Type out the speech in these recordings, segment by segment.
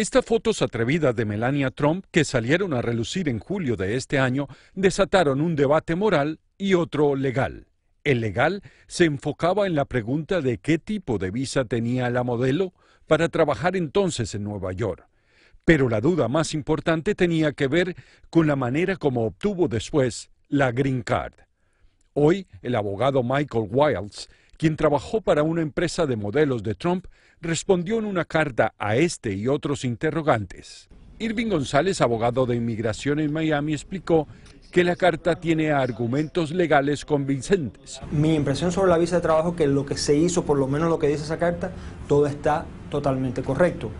Estas fotos atrevidas de Melania Trump, que salieron a relucir en julio de este año, desataron un debate moral y otro legal. El legal se enfocaba en la pregunta de qué tipo de visa tenía la modelo para trabajar entonces en Nueva York. Pero la duda más importante tenía que ver con la manera como obtuvo después la Green Card. Hoy, el abogado Michael Wilds quien trabajó para una empresa de modelos de Trump, respondió en una carta a este y otros interrogantes. Irving González, abogado de inmigración en Miami, explicó que la carta tiene argumentos legales convincentes. Mi impresión sobre la visa de trabajo que lo que se hizo, por lo menos lo que dice esa carta, todo está totalmente correcto.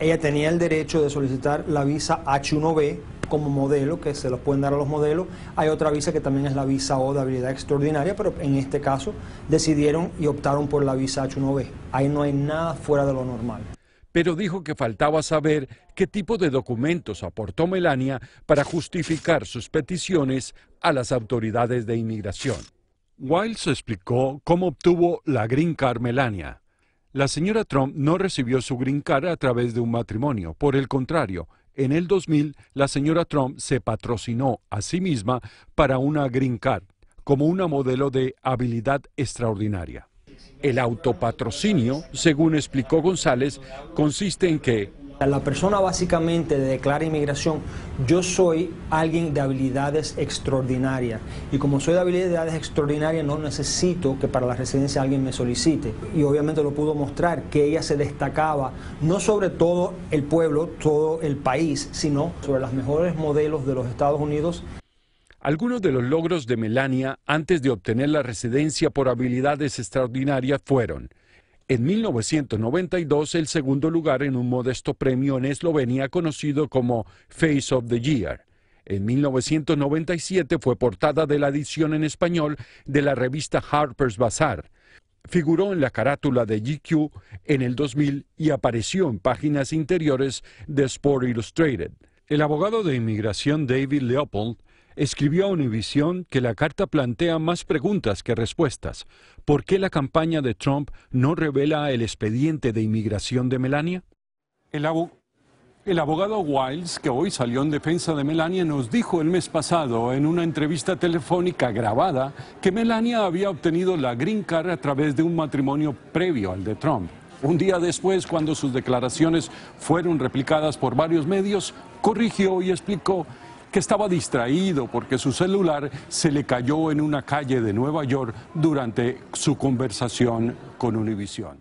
Ella tenía el derecho de solicitar la visa H1B como modelo, que se los pueden dar a los modelos. Hay otra visa que también es la visa O de habilidad extraordinaria, pero en este caso decidieron y optaron por la visa H1B. Ahí no hay nada fuera de lo normal. Pero dijo que faltaba saber qué tipo de documentos aportó Melania para justificar sus peticiones a las autoridades de inmigración. Wiles explicó cómo obtuvo la Green Card Melania. La señora Trump no recibió su Green Card a través de un matrimonio. Por el contrario, en el 2000, la señora Trump se patrocinó a sí misma para una Green Card, como una modelo de habilidad extraordinaria. El autopatrocinio, según explicó González, consiste en que la persona básicamente de declara inmigración, yo soy alguien de habilidades extraordinarias y como soy de habilidades extraordinarias no necesito que para la residencia alguien me solicite. Y obviamente lo pudo mostrar que ella se destacaba no sobre todo el pueblo, todo el país, sino sobre los mejores modelos de los Estados Unidos. Algunos de los logros de Melania antes de obtener la residencia por habilidades extraordinarias fueron en 1992 el segundo lugar en un modesto premio en Eslovenia conocido como Face of the Year. En 1997 fue portada de la edición en español de la revista Harper's Bazaar. Figuró en la carátula de GQ en el 2000 y apareció en páginas interiores de Sport Illustrated. El abogado de inmigración David Leopold escribió a Univision que la carta plantea más preguntas que respuestas. ¿Por qué la campaña de Trump no revela el expediente de inmigración de Melania? El, abogado Wiles, que hoy salió en defensa de Melania, nos dijo el mes pasado en una entrevista telefónica grabada que Melania había obtenido la green card a través de un matrimonio previo al de Trump. Un día después, cuando sus declaraciones fueron replicadas por varios medios, corrigió y explicó que estaba distraído porque su celular se le cayó en una calle de Nueva York durante su conversación con Univisión.